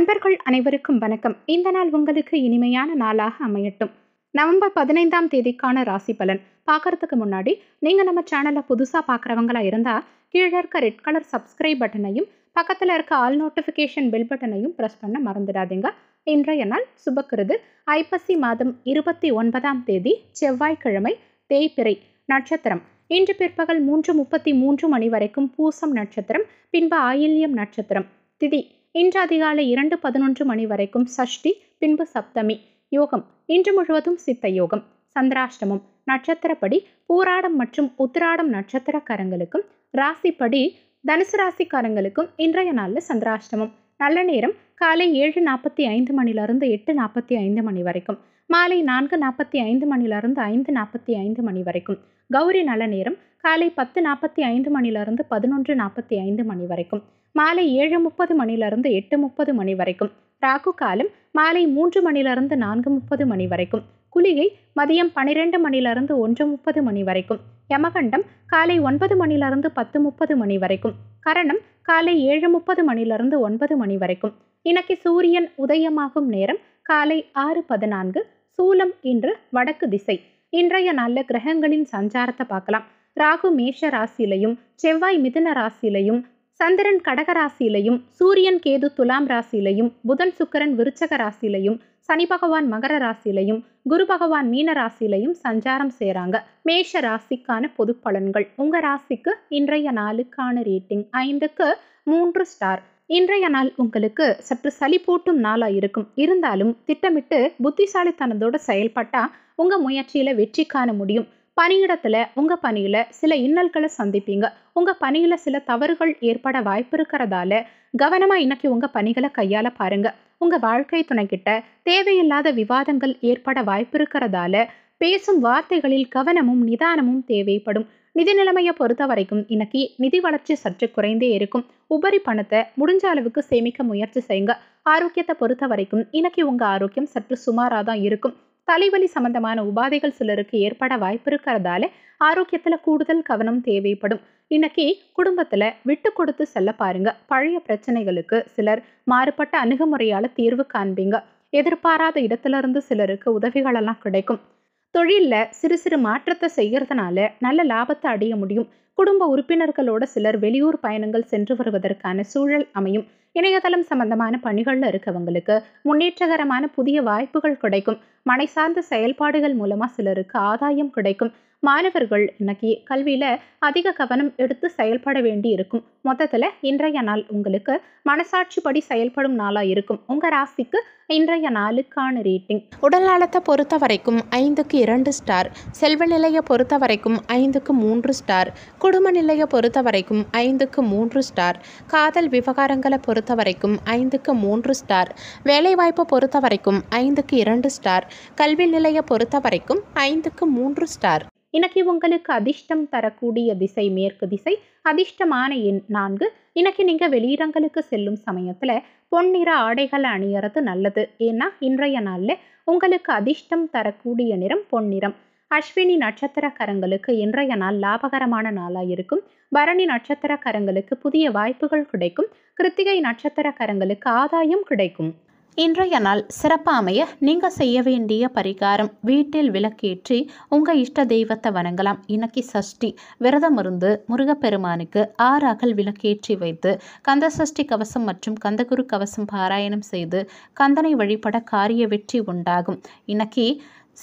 நண்பர்கள் அனைவருக்கும் வணக்கம் இந்த நாள் உங்களுக்கு இனிமையான நாளாக அமையட்டும் நவம்பர் பதினைந்தாம் தேதிக்கான ராசி பலன் பார்க்கறதுக்கு முன்னாடி நீங்கள் நம்ம சேனலில் புதுசாக பார்க்குறவங்களா இருந்தால் கீழே இருக்க ரெட் கலர் சப்ஸ்கிரைப் பட்டனையும் பக்கத்தில் இருக்க ஆல் நோட்டிஃபிகேஷன் பெல் பட்டனையும் ப்ரெஸ் பண்ண மறந்துடாதீங்க இன்றைய நாள் சுபக்கிறது ஐப்பசி மாதம் இருபத்தி ஒன்பதாம் தேதி செவ்வாய்க்கிழமை தேய்பிறை நட்சத்திரம் இன்று பிற்பகல் மூன்று முப்பத்தி மூன்று மணி வரைக்கும் பூசம் நட்சத்திரம் பின்பு ஆயில்யம் நட்சத்திரம் திதி இன்று அதிகாலை இரண்டு பதினொன்று மணி வரைக்கும் சஷ்டி பின்பு சப்தமி யோகம் இன்று முழுவதும் சித்த யோகம் சந்திராஷ்டமம் நட்சத்திரப்படி பூராடம் மற்றும் உத்திராடம் நட்சத்திரக்காரங்களுக்கும் ராசிப்படி தனுசு ராசிக்காரங்களுக்கும் இன்றைய நாளில் சந்திராஷ்டமம் நல்ல நேரம் காலை ஏழு நாற்பத்தி ஐந்து மணிலிருந்து எட்டு நாற்பத்தி ஐந்து மணி வரைக்கும் மாலை நான்கு நாற்பத்தி ஐந்து மணிலிருந்து ஐந்து நாற்பத்தி ஐந்து மணி வரைக்கும் கௌரி நல்ல நேரம் காலை பத்து நாற்பத்தி ஐந்து மணிலிருந்து பதினொன்று நாற்பத்தி ஐந்து மணி வரைக்கும் மாலை ஏழு முப்பது மணிலிருந்து எட்டு முப்பது மணி வரைக்கும் ராகு காலம் மாலை மூன்று மணிலிருந்து நான்கு முப்பது மணி வரைக்கும் குளிகை மதியம் பனிரெண்டு மணிலிருந்து ஒன்று முப்பது மணி வரைக்கும் யமகண்டம் காலை ஒன்பது மணிலிருந்து பத்து முப்பது மணி வரைக்கும் கரணம் காலை ஏழு முப்பது மணிலிருந்து ஒன்பது மணி வரைக்கும் இன்னைக்கு சூரியன் உதயமாகும் நேரம் காலை ஆறு பதினான்கு சூலம் இன்று வடக்கு திசை இன்றைய நாளில் கிரகங்களின் சஞ்சாரத்தை பார்க்கலாம் ராகு மேஷ ராசியிலையும் செவ்வாய் மிதுன ராசியிலையும் சந்திரன் கடக ராசியிலையும் சூரியன் கேது துலாம் ராசியிலையும் புதன் சுக்கரன் விருச்சக ராசியிலையும் சனி பகவான் மகர ராசியிலையும் குரு பகவான் மீன ராசியிலையும் சஞ்சாரம் செய்கிறாங்க மேஷ ராசிக்கான பொது பலன்கள் உங்கள் ராசிக்கு இன்றைய நாளுக்கான ரேட்டிங் ஐந்துக்கு மூன்று ஸ்டார் இன்றைய நாள் உங்களுக்கு சற்று சளி போட்டும் நாளாக இருக்கும் இருந்தாலும் திட்டமிட்டு புத்திசாலித்தனத்தோடு செயல்பட்டால் உங்கள் முயற்சியில் வெற்றி காண முடியும் பணியிடத்தில் உங்கள் பணியில் சில இன்னல்களை சந்திப்பீங்க உங்கள் பணியில் சில தவறுகள் ஏற்பட வாய்ப்பு இருக்கிறதால கவனமாக இன்னைக்கு உங்கள் பணிகளை கையாள பாருங்கள் உங்கள் வாழ்க்கை துணைக்கிட்ட தேவையில்லாத விவாதங்கள் ஏற்பட வாய்ப்பு இருக்கிறதால பேசும் வார்த்தைகளில் கவனமும் நிதானமும் தேவைப்படும் நிதி நிலைமையை பொறுத்த வரைக்கும் இன்னைக்கு நிதி வளர்ச்சி சற்று குறைந்தே இருக்கும் உபரி பணத்தை முடிஞ்ச அளவுக்கு சேமிக்க முயற்சி செய்யுங்க ஆரோக்கியத்தை பொறுத்த வரைக்கும் இன்னைக்கு உங்கள் ஆரோக்கியம் சற்று சுமாராக தான் இருக்கும் தலைவலி சம்பந்தமான உபாதைகள் சிலருக்கு ஏற்பட வாய்ப்பு இருக்கிறதால ஆரோக்கியத்தில் கூடுதல் கவனம் தேவைப்படும் இன்னைக்கு குடும்பத்தில் விட்டு கொடுத்து செல்ல பாருங்க பழைய பிரச்சனைகளுக்கு சிலர் மாறுபட்ட அணுகுமுறையால் தீர்வு காண்பீங்க எதிர்பாராத இருந்து சிலருக்கு உதவிகளெல்லாம் கிடைக்கும் தொழிலில் சிறு சிறு மாற்றத்தை செய்கிறதுனால நல்ல லாபத்தை அடைய முடியும் குடும்ப உறுப்பினர்களோட சிலர் வெளியூர் பயணங்கள் சென்று வருவதற்கான சூழல் அமையும் இணையதளம் சம்பந்தமான பணிகளில் இருக்கவங்களுக்கு முன்னேற்றகரமான புதிய வாய்ப்புகள் கிடைக்கும் மனை சார்ந்த செயல்பாடுகள் மூலமா சிலருக்கு ஆதாயம் கிடைக்கும் மாணவர்கள் இன்னைக்கு கல்வியில் அதிக கவனம் எடுத்து செயல்பட வேண்டி இருக்கும் மொத்தத்தில் இன்றைய நாள் உங்களுக்கு மனசாட்சிப்படி செயல்படும் நாளாக இருக்கும் உங்கள் ராசிக்கு இன்றைய நாளுக்கான ரேட்டிங் உடல் நலத்தை பொறுத்த வரைக்கும் ஐந்துக்கு இரண்டு ஸ்டார் செல்வ நிலையை பொறுத்த வரைக்கும் ஐந்துக்கு மூன்று ஸ்டார் குடும்ப நிலையை பொறுத்த வரைக்கும் ஐந்துக்கு மூன்று ஸ்டார் காதல் விவகாரங்களை பொறுத்த வரைக்கும் ஐந்துக்கு மூன்று ஸ்டார் வேலைவாய்ப்பை பொறுத்த வரைக்கும் ஐந்துக்கு இரண்டு ஸ்டார் கல்வி நிலையை பொறுத்த வரைக்கும் ஐந்துக்கு மூன்று ஸ்டார் இன்னைக்கு உங்களுக்கு அதிர்ஷ்டம் தரக்கூடிய திசை மேற்கு திசை அதிர்ஷ்டமான எண் நான்கு இன்னைக்கு நீங்க வெளியிடங்களுக்கு செல்லும் சமயத்துல பொன்னிற ஆடைகளை அணியறது நல்லது ஏன்னா இன்றைய நாள்ல உங்களுக்கு அதிர்ஷ்டம் தரக்கூடிய நிறம் பொன்னிறம் அஸ்வினி நட்சத்திரக்காரங்களுக்கு இன்றைய நாள் லாபகரமான நாளாக இருக்கும் பரணி நட்சத்திரக்காரங்களுக்கு புதிய வாய்ப்புகள் கிடைக்கும் கிருத்திகை நட்சத்திரக்காரங்களுக்கு ஆதாயம் கிடைக்கும் இன்றைய நாள் சிறப்பாமைய நீங்கள் செய்ய வேண்டிய பரிகாரம் வீட்டில் விளக்கேற்றி உங்கள் இஷ்ட தெய்வத்தை வணங்கலாம் இன்னைக்கு சஷ்டி விரதம் இருந்து முருகப்பெருமானுக்கு ஆறு அகல் விளக்கேற்றி வைத்து கந்த சஷ்டி கவசம் மற்றும் கந்தகுரு கவசம் பாராயணம் செய்து கந்தனை வழிபட காரிய வெற்றி உண்டாகும் இன்னைக்கு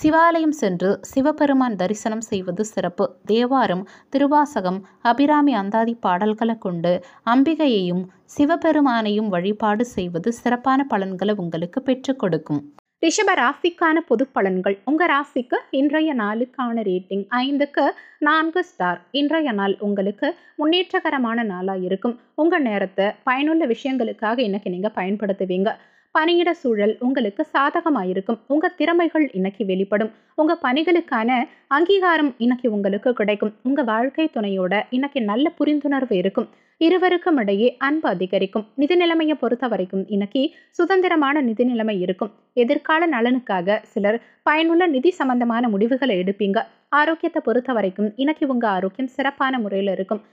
சிவாலயம் சென்று சிவபெருமான் தரிசனம் செய்வது சிறப்பு தேவாரம் திருவாசகம் அபிராமி அந்தாதி பாடல்களை கொண்டு அம்பிகையையும் சிவபெருமானையும் வழிபாடு செய்வது சிறப்பான பலன்களை உங்களுக்கு பெற்றுக் கொடுக்கும் ரிஷப ராசிக்கான பொது பலன்கள் உங்கள் ராசிக்கு இன்றைய நாளுக்கான ரேட்டிங் ஐந்துக்கு நான்கு ஸ்டார் இன்றைய நாள் உங்களுக்கு முன்னேற்றகரமான நாளாக இருக்கும் உங்கள் நேரத்தை பயனுள்ள விஷயங்களுக்காக இன்றைக்கி நீங்கள் பயன்படுத்துவீங்க பணியிட சூழல் உங்களுக்கு சாதகமாயிருக்கும் உங்கள் திறமைகள் இன்னைக்கு வெளிப்படும் உங்க பணிகளுக்கான அங்கீகாரம் இன்னைக்கு உங்களுக்கு கிடைக்கும் உங்கள் வாழ்க்கை துணையோட இன்னைக்கு நல்ல புரிந்துணர்வு இருக்கும் இருவருக்கும் இடையே அன்பு அதிகரிக்கும் நிதி நிலைமையை பொறுத்த வரைக்கும் இன்னைக்கு சுதந்திரமான நிதி நிலைமை இருக்கும் எதிர்கால நலனுக்காக சிலர் பயனுள்ள நிதி சம்பந்தமான முடிவுகளை எடுப்பீங்க ஆரோக்கியத்தை பொறுத்த வரைக்கும் இன்னைக்கு உங்க ஆரோக்கியம் சிறப்பான முறையில் இருக்கும்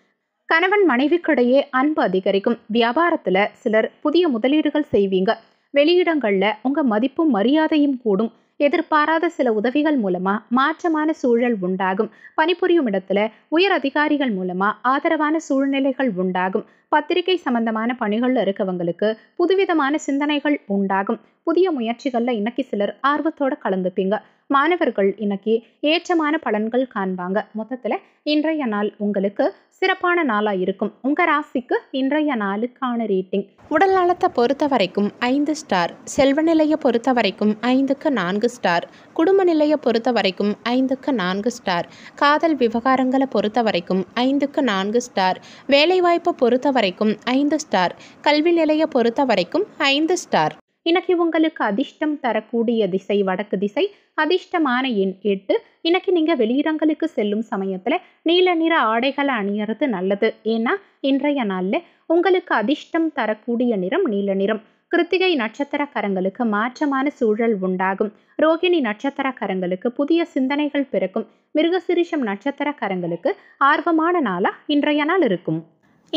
கணவன் மனைவிக்கிடையே அன்பு அதிகரிக்கும் வியாபாரத்துல சிலர் புதிய முதலீடுகள் செய்வீங்க வெளியிடங்களில் உங்கள் மதிப்பும் மரியாதையும் கூடும் எதிர்பாராத சில உதவிகள் மூலமா மாற்றமான சூழல் உண்டாகும் பணிபுரியும் இடத்துல உயர் அதிகாரிகள் மூலமா ஆதரவான சூழ்நிலைகள் உண்டாகும் பத்திரிகை சம்பந்தமான பணிகளில் இருக்கவங்களுக்கு புதுவிதமான சிந்தனைகள் உண்டாகும் புதிய முயற்சிகளில் இன்னைக்கு சிலர் ஆர்வத்தோட கலந்துப்பீங்க மாணவர்கள் இன்னைக்கு ஏற்றமான பலன்கள் காண்பாங்க மொத்தத்தில் இன்றைய நாள் உங்களுக்கு சிறப்பான நாளாக இருக்கும் உங்கள் ராசிக்கு இன்றைய நாளுக்கான ரேட்டிங் உடல் நலத்தை பொறுத்த வரைக்கும் ஐந்து ஸ்டார் செல்வ நிலையை பொறுத்த வரைக்கும் ஐந்துக்கு நான்கு ஸ்டார் குடும்ப நிலையை பொறுத்த வரைக்கும் ஐந்துக்கு நான்கு ஸ்டார் காதல் விவகாரங்களை பொறுத்த வரைக்கும் ஐந்துக்கு நான்கு ஸ்டார் வேலைவாய்ப்பை பொறுத்த வரைக்கும் ஐந்து ஸ்டார் கல்வி நிலையை பொறுத்த வரைக்கும் ஐந்து ஸ்டார் இன்னைக்கு உங்களுக்கு அதிர்ஷ்டம் தரக்கூடிய திசை வடக்கு திசை அதிர்ஷ்டமான எண் எட்டு இன்னைக்கு நீங்கள் வெளியிடங்களுக்கு செல்லும் சமயத்தில் நீல நிற ஆடைகளை அணியறது நல்லது ஏன்னா இன்றைய நாளில் உங்களுக்கு அதிர்ஷ்டம் தரக்கூடிய நிறம் நீல நிறம் கிருத்திகை நட்சத்திரக்காரங்களுக்கு மாற்றமான சூழல் உண்டாகும் ரோகிணி நட்சத்திரக்காரங்களுக்கு புதிய சிந்தனைகள் பிறக்கும் மிருகசிரிஷம் நட்சத்திரக்காரங்களுக்கு ஆர்வமான நாளாக இன்றைய நாள் இருக்கும்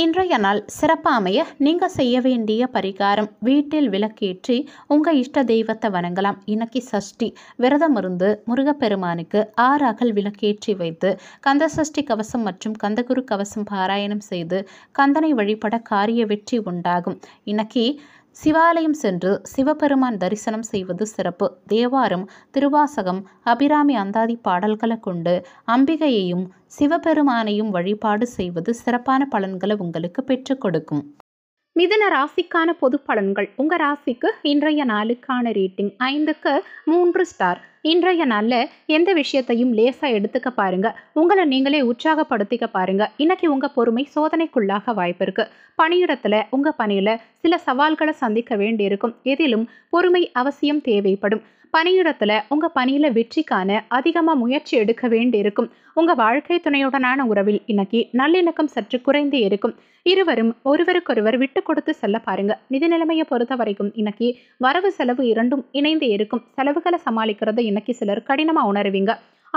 இன்றைய நாள் சிறப்பாமைய நீங்க நீங்கள் செய்ய வேண்டிய பரிகாரம் வீட்டில் விளக்கேற்றி உங்கள் இஷ்ட தெய்வத்தை வணங்கலாம் இன்னைக்கு சஷ்டி விரதம் இருந்து முருகப்பெருமானுக்கு ஆறு அகல் விளக்கேற்றி வைத்து கந்த சஷ்டி கவசம் மற்றும் கந்தகுரு கவசம் பாராயணம் செய்து கந்தனை வழிபட காரிய வெற்றி உண்டாகும் இன்னைக்கு சிவாலயம் சென்று சிவபெருமான் தரிசனம் செய்வது சிறப்பு தேவாரம் திருவாசகம் அபிராமி அந்தாதி பாடல்களை கொண்டு அம்பிகையையும் சிவபெருமானையும் வழிபாடு செய்வது சிறப்பான பலன்களை உங்களுக்கு பெற்றுக் கொடுக்கும் மிதன ராசிக்கான பொது பலன்கள் உங்கள் ராசிக்கு இன்றைய நாளுக்கான ரேட்டிங் ஐந்துக்கு மூன்று ஸ்டார் இன்றைய நாளில் எந்த விஷயத்தையும் லேசாக எடுத்துக்க பாருங்க உங்களை நீங்களே உற்சாகப்படுத்திக்க பாருங்க இன்னைக்கு உங்கள் பொறுமை சோதனைக்குள்ளாக வாய்ப்பு இருக்கு பணியிடத்தில் உங்கள் பணியில் சில சவால்களை சந்திக்க வேண்டியிருக்கும் எதிலும் பொறுமை அவசியம் தேவைப்படும் பணியிடத்தில் உங்கள் பணியில் வெற்றிக்கான அதிகமாக முயற்சி எடுக்க வேண்டியிருக்கும் உங்கள் வாழ்க்கை துணையுடனான உறவில் இன்னைக்கு நல்லிணக்கம் சற்று குறைந்தே இருக்கும் இருவரும் ஒருவருக்கொருவர் விட்டு கொடுத்து செல்ல பாருங்க நிதி நிலைமையை பொறுத்த வரைக்கும் இன்னைக்கு வரவு செலவு இரண்டும் இணைந்து இருக்கும் செலவுகளை சமாளிக்கிறது இன்னைக்கு சிலர் கடினமாக உணர்வீங்க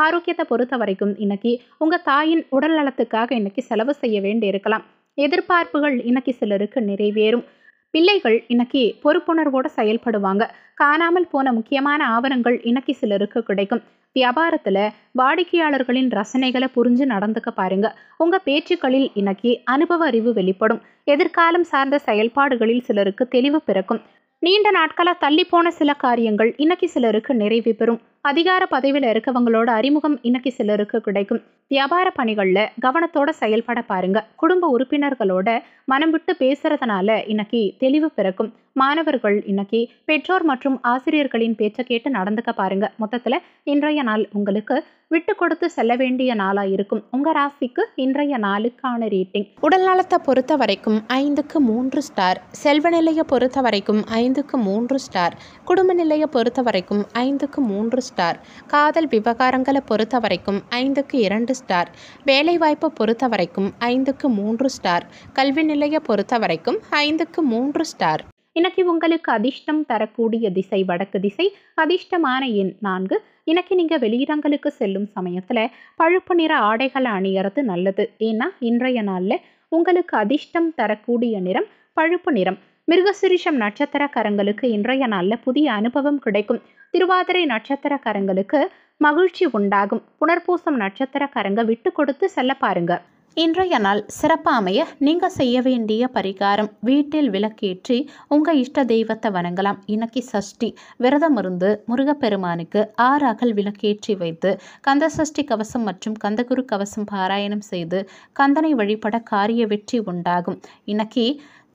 ஆரோக்கியத்தை பொறுத்த வரைக்கும் இன்னைக்கு உங்கள் தாயின் உடல் நலத்துக்காக இன்னைக்கு செலவு செய்ய வேண்டி இருக்கலாம் எதிர்பார்ப்புகள் இன்னைக்கு சிலருக்கு நிறைவேறும் பிள்ளைகள் இன்னைக்கு பொறுப்புணர்வோடு செயல்படுவாங்க காணாமல் போன முக்கியமான ஆவணங்கள் இன்னைக்கு சிலருக்கு கிடைக்கும் வியாபாரத்தில் வாடிக்கையாளர்களின் ரசனைகளை புரிஞ்சு நடந்துக்க பாருங்க உங்கள் பேச்சுக்களில் இன்னைக்கு அனுபவ அறிவு வெளிப்படும் எதிர்காலம் சார்ந்த செயல்பாடுகளில் சிலருக்கு தெளிவு பிறக்கும் நீண்ட நாட்களாக தள்ளி போன சில காரியங்கள் இன்னைக்கு சிலருக்கு நிறைவு பெறும் அதிகார பதவியில் இருக்கவங்களோட அறிமுகம் இன்னைக்கு சிலருக்கு கிடைக்கும் வியாபார பணிகளில் கவனத்தோட செயல்பட பாருங்க குடும்ப உறுப்பினர்களோட மனம் விட்டு பேசுறதுனால இன்னைக்கு தெளிவு பிறக்கும் மாணவர்கள் இன்னைக்கு பெற்றோர் மற்றும் ஆசிரியர்களின் பேச்சை கேட்டு நடந்துக்க பாருங்க மொத்தத்தில் இன்றைய நாள் உங்களுக்கு விட்டு கொடுத்து செல்ல வேண்டிய நாளா இருக்கும் உங்க ராசிக்கு இன்றைய நாளுக்கான ரேட்டிங் உடல் நலத்தை பொறுத்த வரைக்கும் ஐந்துக்கு மூன்று ஸ்டார் செல்வ நிலையை பொறுத்த வரைக்கும் ஐந்துக்கு மூன்று ஸ்டார் குடும்ப நிலையை பொறுத்த வரைக்கும் ஐந்துக்கு மூன்று ஸ்டார் காதல் விவகாரங்களை பொறுத்த வரைக்கும் ஐந்துக்கு இரண்டு ஸ்டார் வேலைவாய்ப்பை பொறுத்த வரைக்கும் ஐந்துக்கு மூன்று ஸ்டார் கல்வி நிலையை பொறுத்த வரைக்கும் ஐந்துக்கு மூன்று ஸ்டார் இன்னைக்கு உங்களுக்கு அதிர்ஷ்டம் தரக்கூடிய திசை வடக்கு திசை அதிர்ஷ்டமான எண் நான்கு இன்னைக்கு நீங்கள் வெளியிடங்களுக்கு செல்லும் சமயத்தில் பழுப்பு நிற ஆடைகளை அணியறது நல்லது ஏன்னா இன்றைய நாளில் உங்களுக்கு அதிர்ஷ்டம் தரக்கூடிய நிறம் பழுப்பு நிறம் மிருகசுரிஷம் நட்சத்திரக்காரங்களுக்கு இன்றைய நாளில் புதிய அனுபவம் கிடைக்கும் திருவாதிரை நட்சத்திரக்காரங்களுக்கு மகிழ்ச்சி உண்டாகும் புனர்பூசம் நட்சத்திரக்காரங்க விட்டு கொடுத்து செல்ல பாருங்க இன்றைய நாள் சிறப்பாமைய நீங்கள் செய்ய வேண்டிய பரிகாரம் வீட்டில் விளக்கேற்றி உங்கள் இஷ்ட தெய்வத்தை வணங்கலாம் இன்னைக்கு சஷ்டி விரதம் இருந்து முருகப்பெருமானுக்கு ஆறு அகல் விளக்கேற்றி வைத்து கந்த சஷ்டி கவசம் மற்றும் கந்தகுரு கவசம் பாராயணம் செய்து கந்தனை வழிபட காரிய வெற்றி உண்டாகும் இன்னைக்கு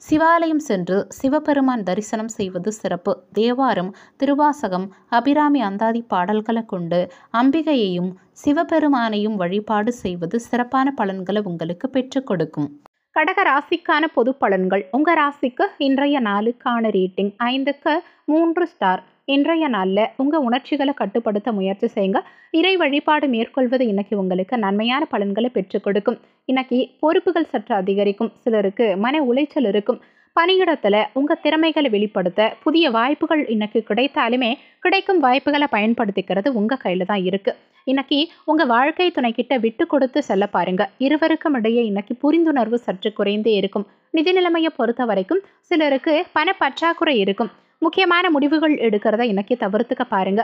சிவாலயம் சென்று சிவபெருமான் தரிசனம் செய்வது சிறப்பு தேவாரம் திருவாசகம் அபிராமி அந்தாதி பாடல்களை கொண்டு அம்பிகையையும் சிவபெருமானையும் வழிபாடு செய்வது சிறப்பான பலன்களை உங்களுக்கு பெற்றுக் கொடுக்கும் கடக ராசிக்கான பொது பலன்கள் உங்கள் ராசிக்கு இன்றைய நாளுக்கான ரேட்டிங் ஐந்துக்கு மூன்று ஸ்டார் இன்றைய நாளில் உங்கள் உணர்ச்சிகளை கட்டுப்படுத்த முயற்சி செய்யுங்க இறை வழிபாடு மேற்கொள்வது இன்னைக்கு உங்களுக்கு நன்மையான பலன்களை பெற்றுக் கொடுக்கும் இன்னைக்கு பொறுப்புகள் சற்று அதிகரிக்கும் சிலருக்கு மன உளைச்சல் இருக்கும் பணியிடத்தில் உங்கள் திறமைகளை வெளிப்படுத்த புதிய வாய்ப்புகள் இன்னைக்கு கிடைத்தாலுமே கிடைக்கும் வாய்ப்புகளை பயன்படுத்திக்கிறது உங்கள் கையில் தான் இருக்குது இன்னைக்கு உங்கள் வாழ்க்கை துணைக்கிட்ட விட்டு கொடுத்து செல்ல பாருங்கள் இருவருக்கும் இடையே இன்னைக்கு புரிந்துணர்வு சற்று குறைந்தே இருக்கும் நிதி நிலைமையை பொறுத்த வரைக்கும் சிலருக்கு பண பற்றாக்குறை இருக்கும் முக்கியமான முடிவுகள் எடுக்கிறத இன்னைக்கு தவிர்த்துக்க பாருங்க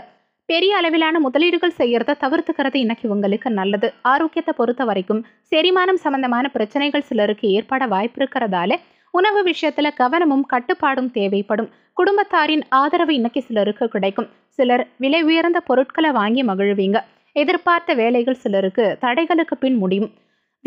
பெரிய அளவிலான முதலீடுகள் செய்யறத தவிர்த்துக்கிறது இன்னைக்கு உங்களுக்கு நல்லது ஆரோக்கியத்தை பொறுத்த வரைக்கும் செரிமானம் சம்பந்தமான பிரச்சனைகள் சிலருக்கு ஏற்பட வாய்ப்பு இருக்கிறதால உணவு விஷயத்துல கவனமும் கட்டுப்பாடும் தேவைப்படும் குடும்பத்தாரின் ஆதரவு இன்னைக்கு சிலருக்கு கிடைக்கும் சிலர் விலை உயர்ந்த பொருட்களை வாங்கி மகிழ்வீங்க எதிர்பார்த்த வேலைகள் சிலருக்கு தடைகளுக்கு பின் முடியும்